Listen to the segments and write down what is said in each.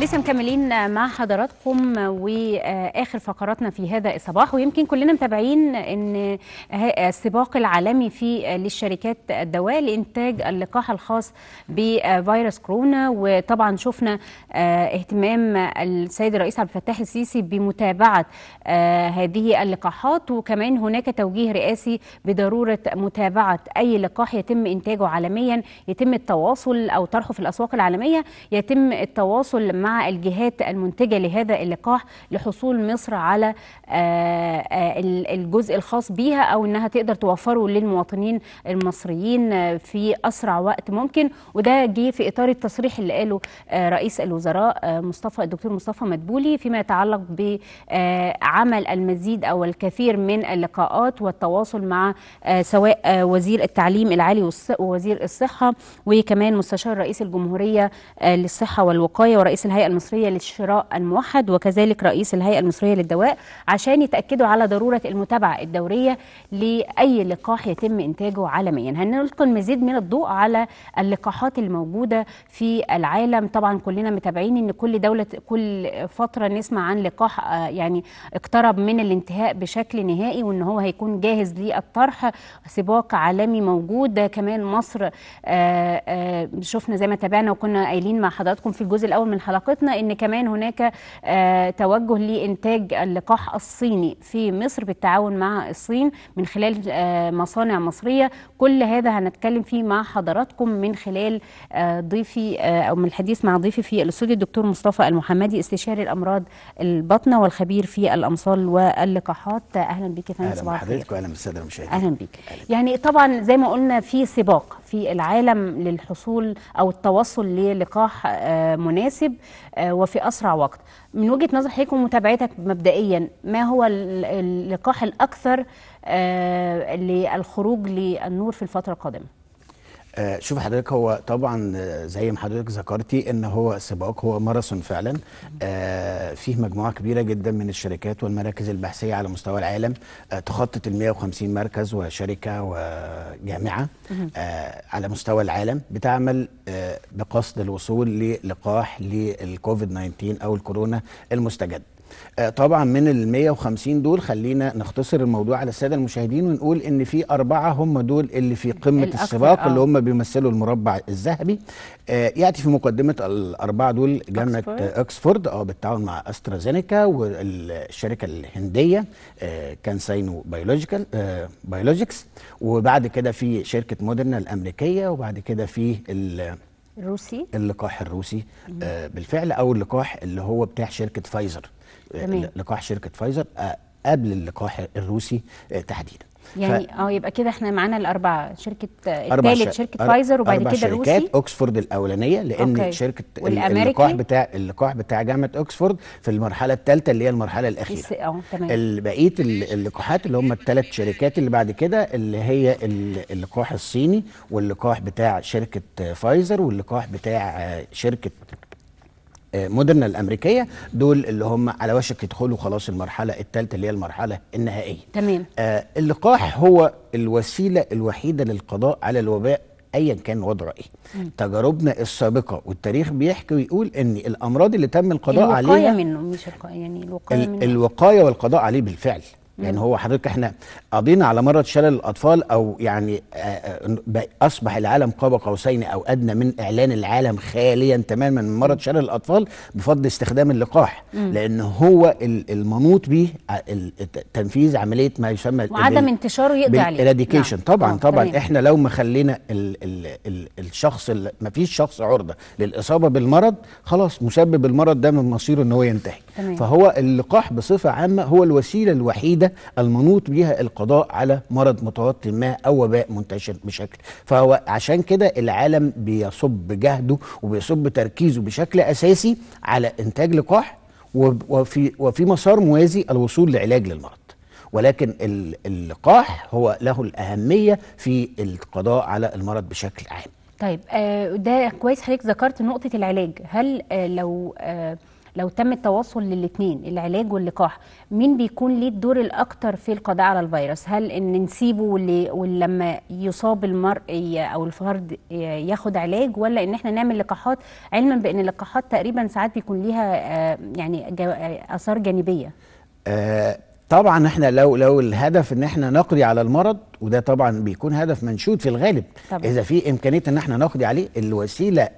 لسه مكملين مع حضراتكم واخر فقراتنا في هذا الصباح ويمكن كلنا متابعين ان السباق العالمي في للشركات الدواء لانتاج اللقاح الخاص بفيروس كورونا وطبعا شفنا آه، اهتمام السيد الرئيس عبد الفتاح السيسي بمتابعه آه، هذه اللقاحات وكمان هناك توجيه رئاسي بضروره متابعه اي لقاح يتم انتاجه عالميا يتم التواصل او طرحه في الاسواق العالميه يتم التواصل مع الجهات المنتجة لهذا اللقاح لحصول مصر على آه، آه، الجزء الخاص بيها أو أنها تقدر توفره للمواطنين المصريين آه، في أسرع وقت ممكن وده جه في إطار التصريح اللي قاله رئيس الوزراء مصطفى الدكتور مصطفى مدبولي فيما يتعلق بعمل المزيد أو الكثير من اللقاءات والتواصل مع سواء وزير التعليم العالي ووزير الصحة وكمان مستشار رئيس الجمهورية للصحة والوقاية ورئيس الهيئة الهيئه المصريه للشراء الموحد وكذلك رئيس الهيئه المصريه للدواء عشان يتاكدوا على ضروره المتابعه الدوريه لاي لقاح يتم انتاجه عالميا هنلقي المزيد من الضوء على اللقاحات الموجوده في العالم طبعا كلنا متابعين ان كل دوله كل فتره نسمع عن لقاح آه، يعني اقترب من الانتهاء بشكل نهائي وان هو هيكون جاهز للطرح سباق عالمي موجود كمان مصر آه، آه، شفنا زي ما تابعنا وكنا قايلين مع حضراتكم في الجزء الاول من حلقه حلقتنا ان كمان هناك آه، توجه لانتاج اللقاح الصيني في مصر بالتعاون مع الصين من خلال آه، مصانع مصريه كل هذا هنتكلم فيه مع حضراتكم من خلال آه، ضيفي او من الحديث مع ضيفي في الاستوديو الدكتور مصطفى المحمدي استشاري الامراض البطنه والخبير في الامصال واللقاحات اهلا بك يا فندم صباح الخير حضرتك واهلا بالساده المشاهدين اهلا بك يعني طبعا زي ما قلنا في سباق في العالم للحصول او التوصل للقاح مناسب آه، وفي أسرع وقت من وجهة نظر حضرتك ومتابعتك مبدئيا ما هو اللقاح الأكثر آه، للخروج للنور في الفترة القادمة آه، شوف حضرتك هو طبعا آه، زي ما حضرتك ذكرتي ان هو سباق هو ماراثون فعلا آه، فيه مجموعه كبيره جدا من الشركات والمراكز البحثيه على مستوى العالم تخطط ال 150 مركز وشركه وجامعه على مستوى العالم بتعمل بقصد الوصول للقاح للكوفيد 19 او الكورونا المستجد. آه، طبعا من ال 150 دول خلينا نختصر الموضوع على الساده المشاهدين ونقول ان في اربعه هم دول اللي في قمه السباق آه. اللي هم بيمثلوا المربع الذهبي آه، ياتي في مقدمه الاربعه دول جامعه أكسفورد. اكسفورد اه بالتعاون مع استرازينيكا والشركه الهنديه آه، كانساينو بيولوجيكال بيولوجيكس وبعد كده في شركه مودرنا الامريكيه وبعد كده في الروسي اللقاح الروسي بالفعل او اللقاح اللي هو بتاع شركه فايزر لقاح شركه فايزر آه، قبل اللقاح الروسي آه، تحديدا يعني ف... اه يبقى كده احنا معانا الاربعه شركه آه، الثالث شركه أربع فايزر وبعد كده الروسي شركات اوكسفورد الاولانيه لان أوكي. شركه والأمريكي. اللقاح بتاع اللقاح بتاع جامعه اوكسفورد في المرحله الثالثه اللي هي المرحله الاخيره اه تمام بقيه اللقاحات اللي هم الثلاث شركات اللي بعد كده اللي هي اللقاح الصيني واللقاح بتاع شركه فايزر واللقاح بتاع شركه مودرنا الامريكيه دول اللي هم على وشك يدخلوا خلاص المرحله الثالثه اللي هي المرحله النهائيه تمام آه اللقاح هو الوسيله الوحيده للقضاء على الوباء ايا كان وضعه ايه تجاربنا السابقه والتاريخ بيحكي ويقول ان الامراض اللي تم القضاء الوقاية عليها الوقايه منه مش يعني الوقايه منه الوقايه والقضاء عليه بالفعل لان يعني هو حضرتك احنا قضينا على مرض شلل الاطفال او يعني آه، آه، اصبح العالم قاب قوسين او ادنى من اعلان العالم خاليا تماما من مرض شلل الاطفال بفضل استخدام اللقاح مم. لان هو المنوط به آه، تنفيذ عمليه ما يسمى وعدم انتشاره يقضي عليه الاديكيشن نعم. طبعا طبعا تمام. احنا لو ما خلينا الـ الـ الـ الشخص ما فيش شخص عرضه للاصابه بالمرض خلاص مسبب المرض ده من مصيره ان هو ينتهي تمام. فهو اللقاح بصفه عامه هو الوسيله الوحيده المنوط بها القضاء على مرض متوطن ما او وباء منتشر بشكل فهو عشان كده العالم بيصب جهده وبيصب تركيزه بشكل اساسي على انتاج لقاح وفي وفي مسار موازي الوصول لعلاج للمرض ولكن اللقاح هو له الاهميه في القضاء على المرض بشكل عام طيب آه، ده كويس حضرتك ذكرت نقطة العلاج هل آه، لو آه، لو تم التواصل للاثنين العلاج واللقاح مين بيكون ليه الدور الاكثر في القضاء على الفيروس هل ان نسيبه ولما يصاب المرء او الفرد ياخد علاج ولا ان احنا نعمل لقاحات علما بان اللقاحات تقريبا ساعات بيكون ليها آه، يعني آه، اثار جانبيه آه، طبعا احنا لو لو الهدف ان احنا نقضي على المرض وده طبعا بيكون هدف منشود في الغالب طبعا. اذا في امكانيه ان احنا نقضي عليه الوسيله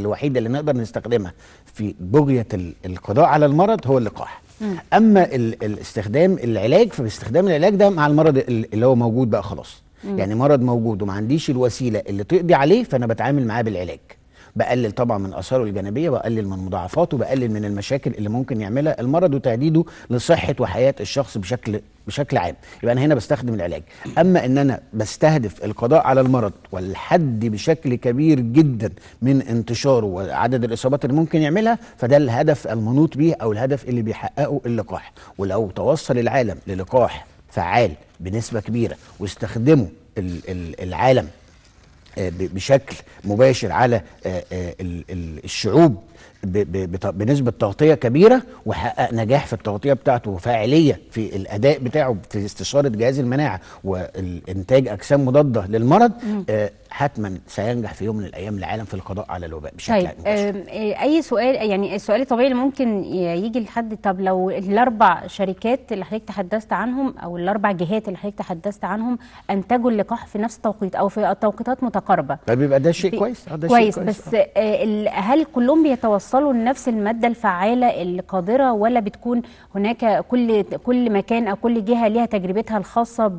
الوحيده اللي نقدر نستخدمها في بغيه القضاء على المرض هو اللقاح اما الاستخدام العلاج فباستخدام العلاج ده مع المرض اللي هو موجود بقى خلاص يعني مرض موجود وما عنديش الوسيله اللي تقضي عليه فانا بتعامل معاه بالعلاج بقلل طبعا من اثاره الجانبيه بقلل من مضاعفاته بقلل من المشاكل اللي ممكن يعملها المرض وتهديده لصحه وحياه الشخص بشكل بشكل عام يبقى انا هنا بستخدم العلاج اما ان انا بستهدف القضاء على المرض والحد بشكل كبير جدا من انتشاره وعدد الاصابات اللي ممكن يعملها فده الهدف المنوط بيه او الهدف اللي بيحققه اللقاح ولو توصل العالم للقاح فعال بنسبه كبيره واستخدمه العالم آه، بشكل مباشر على آه، آه، الشعوب بنسبة تغطية كبيرة وحقق نجاح في التغطية بتاعته وفاعلية في الأداء بتاعه في استشارة جهاز المناعة وإنتاج أجسام مضادة للمرض حتما سينجح في يوم من الايام العالم في القضاء على الوباء بشكل طيب مباشر. آه، اي سؤال يعني السؤال الطبيعي اللي ممكن يجي لحد طب لو الاربع شركات اللي حضرتك تحدثت عنهم او الاربع جهات اللي حضرتك تحدثت عنهم انتجوا اللقاح في نفس التوقيت او في توقيتات متقاربه طب يبقى ده شيء كويس آه، ده كويس, شيء كويس بس آه. هل كلهم بيتوصلوا لنفس الماده الفعاله القادره ولا بتكون هناك كل كل مكان او كل جهه ليها تجربتها الخاصه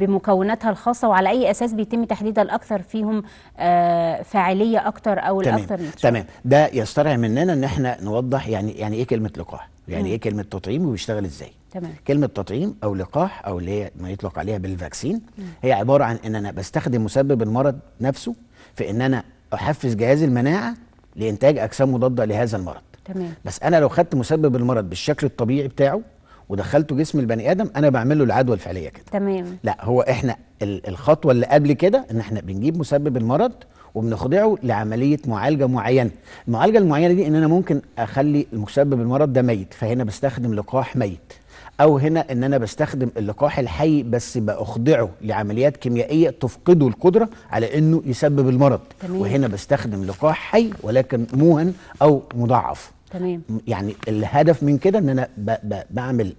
بمكوناتها الخاصه وعلى اي اساس بيتم تحديد الاكثر في فيهم آه، فاعليه اكتر او تمام الاكثر تمام ده يستدعي مننا ان احنا نوضح يعني يعني ايه كلمه لقاح يعني مم. ايه كلمه تطعيم وبيشتغل ازاي تمام كلمه تطعيم او لقاح او اللي هي ما يطلق عليها بالفاكسين مم. هي عباره عن ان انا بستخدم مسبب المرض نفسه في ان انا احفز جهاز المناعه لانتاج اجسام مضاده لهذا المرض تمام بس انا لو خدت مسبب المرض بالشكل الطبيعي بتاعه ودخلته جسم البني ادم انا بعمل له العدوى الفعليه كده تمام لا هو احنا الخطوه اللي قبل كده ان احنا بنجيب مسبب المرض وبنخضعه لعمليه معالجه معينه المعالجه المعينه دي ان انا ممكن اخلي المسبب المرض ده ميت فهنا بستخدم لقاح ميت او هنا ان انا بستخدم اللقاح الحي بس باخضعه لعمليات كيميائيه تفقده القدره على انه يسبب المرض تمام. وهنا بستخدم لقاح حي ولكن موهن او مضاعف تمام يعني الهدف من كده ان انا ب ب بعمل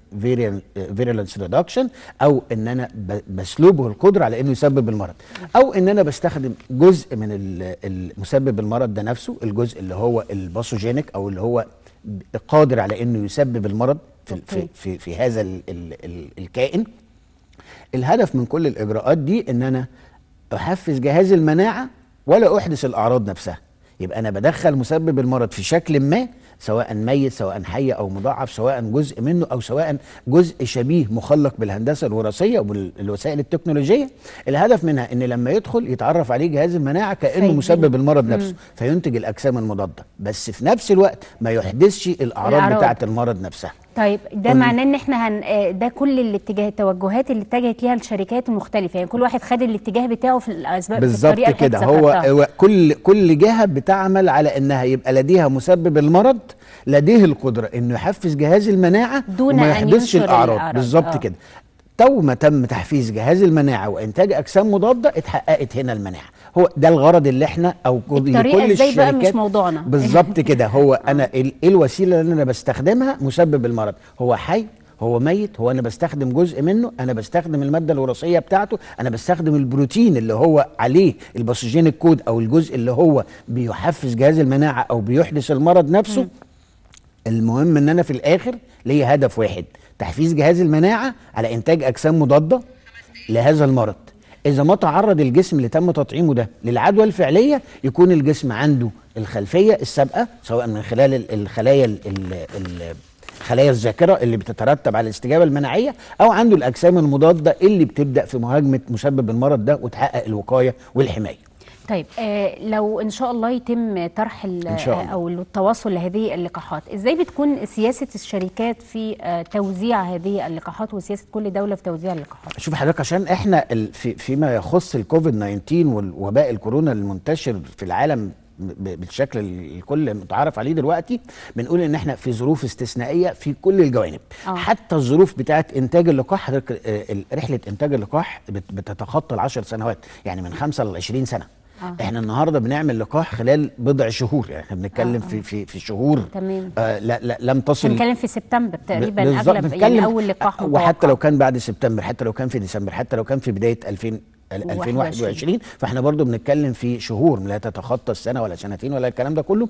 فيريلانس ريدكشن او ان انا بسلبه القدره على انه يسبب المرض او ان انا بستخدم جزء من المسبب المرض ده نفسه الجزء اللي هو الباثوجينيك او اللي هو قادر على انه يسبب المرض في في في, في هذا ال ال ال الكائن الهدف من كل الاجراءات دي ان انا احفز جهاز المناعه ولا احدث الاعراض نفسها يبقى انا بدخل مسبب المرض في شكل ما سواء ميت سواء حي أو مضاعف سواء جزء منه أو سواء جزء شبيه مخلق بالهندسة الوراثية وبالوسائل التكنولوجية الهدف منها أن لما يدخل يتعرف عليه جهاز المناعة كأنه مسبب المرض نفسه مم. فينتج الأجسام المضادة بس في نفس الوقت ما يحدثش الأعراض بتاعة المرض نفسها طيب ده معناه ان احنا هن... آه، ده كل الاتجاه التوجهات اللي اتجهت ليها الشركات المختلفه يعني كل واحد خد الاتجاه بتاعه في الاسباب بالظبط كده هو, طيب. هو كل كل جهه بتعمل على انها يبقى لديها مسبب المرض لديه القدره انه يحفز جهاز المناعه دون وما يحدثش الاعراض بالظبط آه. كده تو ما تم تحفيز جهاز المناعه وانتاج اجسام مضاده اتحققت هنا المناعه هو ده الغرض اللي احنا او لكل ازاي بقى مش موضوعنا بالظبط كده هو انا آه. ايه الوسيله اللي انا بستخدمها مسبب المرض هو حي هو ميت هو انا بستخدم جزء منه انا بستخدم الماده الوراثيه بتاعته انا بستخدم البروتين اللي هو عليه الباسوجين الكود او الجزء اللي هو بيحفز جهاز المناعه او بيحدث المرض نفسه المهم ان انا في الاخر ليا هدف واحد تحفيز جهاز المناعة على إنتاج أجسام مضادة لهذا المرض إذا ما تعرض الجسم اللي تم تطعيمه ده للعدوى الفعلية يكون الجسم عنده الخلفية السابقة سواء من خلال الخلايا ال خلايا الذاكرة اللي بتترتب على الاستجابة المناعية أو عنده الأجسام المضادة اللي بتبدأ في مهاجمة مسبب المرض ده وتحقق الوقاية والحماية طيب آه، لو ان شاء الله يتم طرح آه، او التواصل لهذه اللقاحات ازاي بتكون سياسه الشركات في آه، توزيع هذه اللقاحات وسياسه كل دوله في توزيع اللقاحات شوف حضرتك عشان احنا فيما يخص الكوفيد 19 والوباء الكورونا المنتشر في العالم بالشكل الكل متعارف عليه دلوقتي بنقول ان احنا في ظروف استثنائيه في كل الجوانب أوه. حتى الظروف بتاعه انتاج اللقاح رحله انتاج اللقاح بتتخطى ال 10 سنوات يعني من 5 ل 20 سنه آه. احنا النهارده بنعمل لقاح خلال بضع شهور يعني احنا بنتكلم آه. في آه. في في شهور تمام آه لا لا لم تصل بنتكلم في سبتمبر تقريبا اغلب يعني اول آه، لقاح متوقع. وحتى لو كان بعد سبتمبر حتى لو كان في ديسمبر حتى لو كان في بدايه 2000 2021 فاحنا برضو بنتكلم في شهور لا تتخطى السنه ولا سنتين ولا الكلام ده كله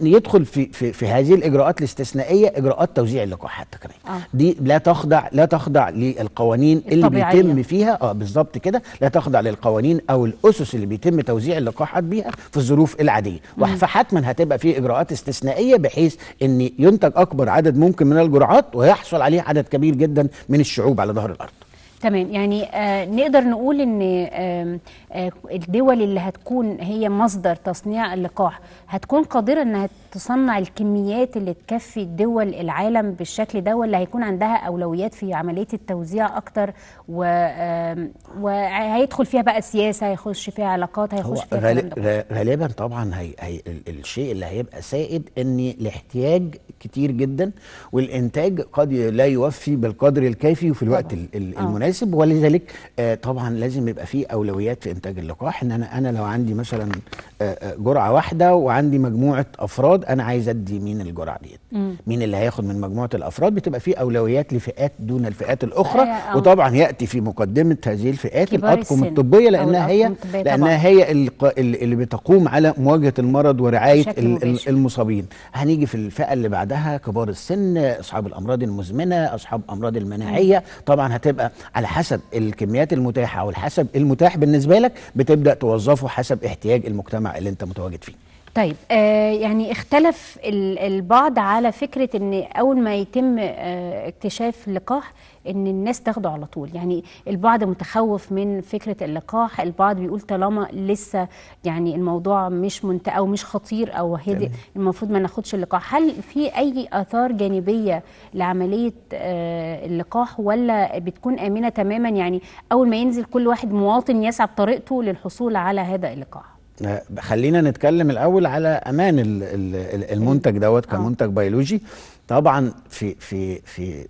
يدخل في في في هذه الاجراءات الاستثنائيه اجراءات توزيع اللقاحات التقنيه آه. دي لا تخضع لا تخضع للقوانين اللي بيتم فيها اه بالظبط كده لا تخضع للقوانين او الاسس اللي بيتم توزيع اللقاحات بيها في الظروف العاديه فحتما هتبقى في اجراءات استثنائيه بحيث ان ينتج اكبر عدد ممكن من الجرعات ويحصل عليه عدد كبير جدا من الشعوب على ظهر الارض تمام يعني آه نقدر نقول ان آه الدول اللي هتكون هي مصدر تصنيع اللقاح هتكون قادره انها تصنع الكميات اللي تكفي دول العالم بالشكل ده ولا هيكون عندها اولويات في عمليه التوزيع اكتر و وهيدخل فيها بقى سياسه هيخش فيها علاقات هيخش فيها غالب غالبا طبعا هي هي الشيء اللي هيبقى سائد ان الاحتياج كتير جدا والانتاج قد لا يوفي بالقدر الكافي وفي الوقت طبعا. آه. المناسب ولذلك آه، طبعا لازم يبقى في اولويات في انتاج اللقاح ان انا انا لو عندي مثلا آه، جرعه واحده وعندي مجموعه افراد انا عايز ادي مين الجرعه دي مين اللي هياخد من مجموعه الافراد بتبقى في اولويات لفئات دون الفئات الاخرى وطبعا ياتي في مقدمه هذه الفئات الاطقم الطبيه لانها هي لانها هي اللي بتقوم على مواجهه المرض ورعايه المصابين هنيجي في الفئه اللي بعدها بعدها كبار السن اصحاب الامراض المزمنه اصحاب امراض المناعيه طبعا هتبقى على حسب الكميات المتاحه او حسب المتاح بالنسبه لك بتبدا توظفه حسب احتياج المجتمع اللي انت متواجد فيه طيب آه يعني اختلف البعض على فكرة ان اول ما يتم آه اكتشاف لقاح ان الناس تاخده على طول يعني البعض متخوف من فكرة اللقاح البعض بيقول طالما لسه يعني الموضوع مش منت او مش خطير او هدئ المفروض ما ناخدش اللقاح هل في اي اثار جانبية لعملية آه اللقاح ولا بتكون امنة تماما يعني اول ما ينزل كل واحد مواطن يسعى بطريقته للحصول على هذا اللقاح خلينا نتكلم الاول على امان المنتج دوت آه. كمنتج بيولوجي طبعا في في في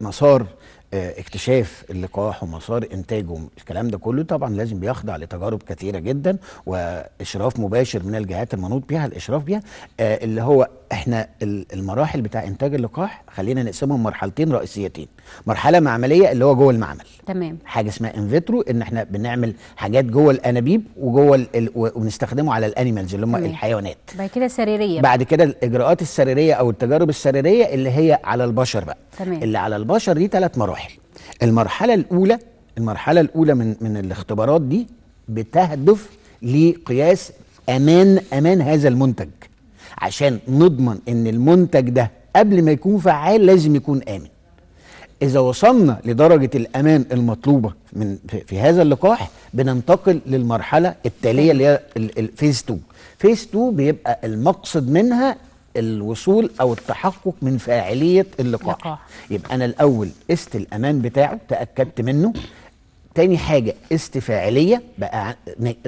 مسار آه، اكتشاف اللقاح ومسار انتاجه الكلام ده كله طبعا لازم بيخضع لتجارب كثيره جدا واشراف مباشر من الجهات المنوط بها الاشراف بها آه، اللي هو احنا المراحل بتاع انتاج اللقاح خلينا نقسمهم مرحلتين رئيسيتين مرحله معمليه اللي هو جوه المعمل تمام حاجه اسمها انفيترو ان احنا بنعمل حاجات جوه الانابيب وجوه ال... وبنستخدمه على الانيمالز اللي هم الحيوانات بعد كده سريريه بعد كده الاجراءات السريريه او التجارب السريريه اللي هي على البشر بقى تمام. اللي على البشر دي ثلاث مراحل المرحله الاولى المرحله الاولى من من الاختبارات دي بتهدف لقياس امان امان هذا المنتج عشان نضمن ان المنتج ده قبل ما يكون فعال لازم يكون امن اذا وصلنا لدرجه الامان المطلوبه من في هذا اللقاح بننتقل للمرحله التاليه اللي هي الفيز 2 فيز 2 بيبقى المقصد منها الوصول او التحقق من فاعليه اللقاح يبقى انا الاول قست الامان بتاعه تاكدت منه تاني حاجة استفاعلية بقى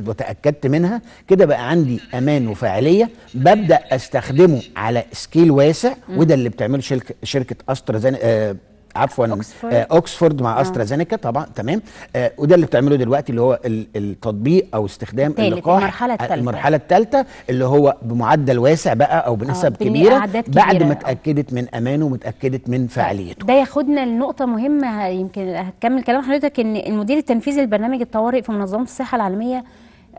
وتأكدت منها كده بقى عندي أمان وفاعلية ببدأ أستخدمه على سكيل واسع وده اللي بتعمله شركة, أسترا عفوا اوكسفورد, أوكسفورد آه، مع آه. استرازينيكا طبعا تمام آه وده اللي بتعمله دلوقتي اللي هو التطبيق او استخدام اللقاح آه، المرحله الثالثه المرحله الثالثه اللي هو بمعدل واسع بقى او بنسب آه. كبيره بعد ما اتاكدت من امانه ومتاكدت من طيب، فعاليته ده ياخدنا لنقطه مهمه يمكن هتكمل كلام حضرتك ان المدير التنفيذي لبرنامج الطوارئ في منظمه الصحه العالميه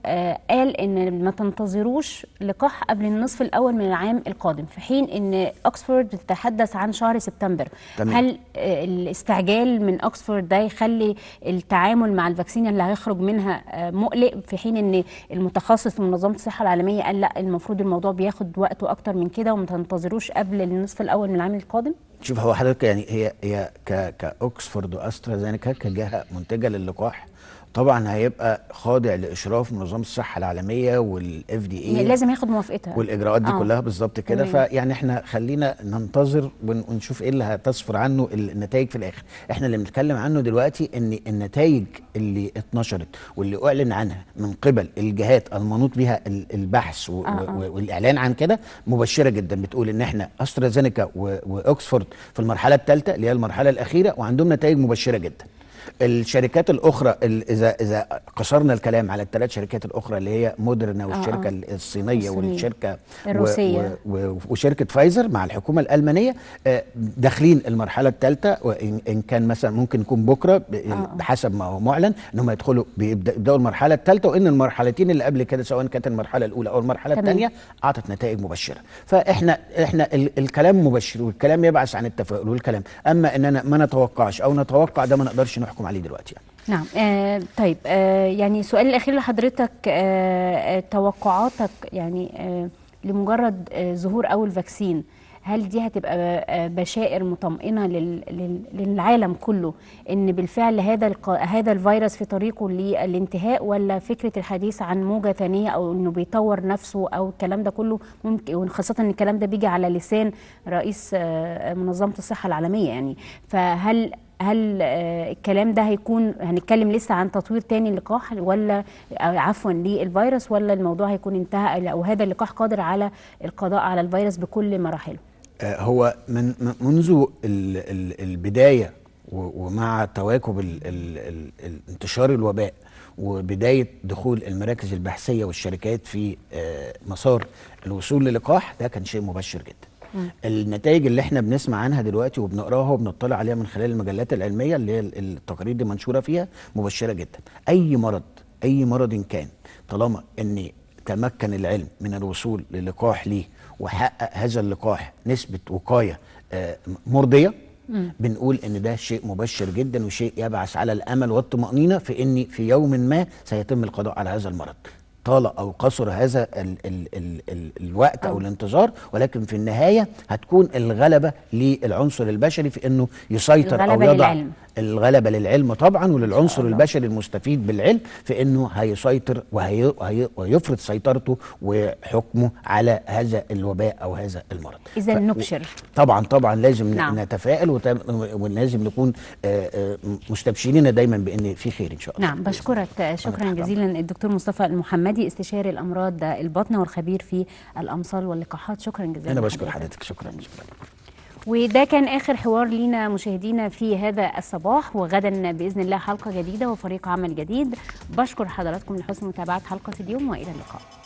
آه، قال ان ما تنتظروش لقاح قبل النصف الاول من العام القادم في حين ان اوكسفورد بتتحدث عن شهر سبتمبر تمام. هل آه، الاستعجال من اوكسفورد ده يخلي التعامل مع الفاكسين اللي هيخرج منها آه، مقلق في حين ان المتخصص من منظمه الصحه العالميه قال لا المفروض الموضوع بياخد وقته اكتر من كده وما تنتظروش قبل النصف الاول من العام القادم شوف هو حضرتك يعني هي هي كاوكسفورد واسترازينيكا كجهه منتجه للقاح طبعا هيبقى خاضع لاشراف منظمه الصحه العالميه والاف دي يعني اي لازم ياخد موافقتها والاجراءات دي آه. كلها بالظبط كده فيعني احنا خلينا ننتظر ونشوف ايه اللي هتصفر عنه النتائج في الاخر احنا اللي بنتكلم عنه دلوقتي ان النتائج اللي اتنشرت واللي اعلن عنها من قبل الجهات المنوط بها البحث آه،, آه والاعلان عن كده مبشره جدا بتقول ان احنا استرازينيكا واوكسفورد في المرحله الثالثه اللي هي المرحله الاخيره وعندهم نتائج مبشره جدا الشركات الاخرى اذا اذا قصرنا الكلام على الثلاث شركات الاخرى اللي هي مودرنا آه، آه. والشركه آه الصينيه, الصيني. والشركه الروسيه و و وشركه فايزر مع الحكومه الالمانيه آه، داخلين المرحله الثالثه وان كان مثلا ممكن يكون بكره بحسب ما هو معلن ان هم يدخلوا بيبداوا المرحله الثالثه وان المرحلتين اللي قبل كده سواء كانت المرحله الاولى او المرحله الثانيه اعطت نتائج مبشره فاحنا احنا الكلام مبشر والكلام يبعث عن التفاؤل والكلام اما اننا ما نتوقعش او نتوقع ده ما نقدرش نحكم عليه دلوقتي يعني. نعم آه طيب آه يعني السؤال الاخير لحضرتك آه توقعاتك يعني آه لمجرد آه ظهور اول فاكسين هل دي هتبقى آه، بشائر مطمئنه للعالم كله ان بالفعل هذا هذا الفيروس في طريقه للانتهاء ولا فكره الحديث عن موجه ثانيه او انه بيطور نفسه او الكلام ده كله ممكن وخاصه ان الكلام ده بيجي على لسان رئيس آه، منظمه الصحه العالميه يعني فهل هل آه، الكلام ده هيكون هنتكلم لسه عن تطوير تاني لقاح ولا آه، عفوا للفيروس ولا الموضوع هيكون انتهى او هذا اللقاح قادر على القضاء على الفيروس بكل مراحله آه، هو من منذ البدايه ومع تواكب انتشار الوباء وبدايه دخول المراكز البحثيه والشركات في مسار الوصول للقاح ده كان شيء مبشر جدا النتائج اللي احنا بنسمع عنها دلوقتي وبنقراها وبنطلع عليها من خلال المجلات العلميه اللي هي التقارير دي منشوره فيها مبشره جدا اي مرض اي مرض كان طالما ان تمكن العلم من الوصول للقاح ليه وحقق هذا اللقاح نسبه وقايه آه، مرضيه بنقول ان ده شيء مبشر جدا وشيء يبعث على الامل والطمانينه في ان في يوم ما سيتم القضاء على هذا المرض طال او قصر هذا الـ الـ الـ الـ الوقت او الانتظار ولكن في النهايه هتكون الغلبه للعنصر البشري في انه يسيطر او يضع للعلم. الغلبه للعلم طبعا وللعنصر البشري المستفيد بالعلم في انه هيسيطر وهي وهي ويفرض سيطرته وحكمه على هذا الوباء او هذا المرض. اذا ف... نبشر طبعا طبعا لازم نعم. نتفائل وت... ولازم نكون آه، آه، مستبشرين دايما بان في خير ان شاء الله. نعم بشكرك شكرا جزيلا الدكتور مصطفى المحمدي استشاري الامراض البطنه والخبير في الامصال واللقاحات شكرا جزيلا. انا بشكر حضرتك شكرا. شكرا. وده كان آخر حوار لينا مشاهدينا في هذا الصباح وغدا بإذن الله حلقة جديدة وفريق عمل جديد بشكر حضراتكم لحسن متابعة حلقة اليوم وإلى اللقاء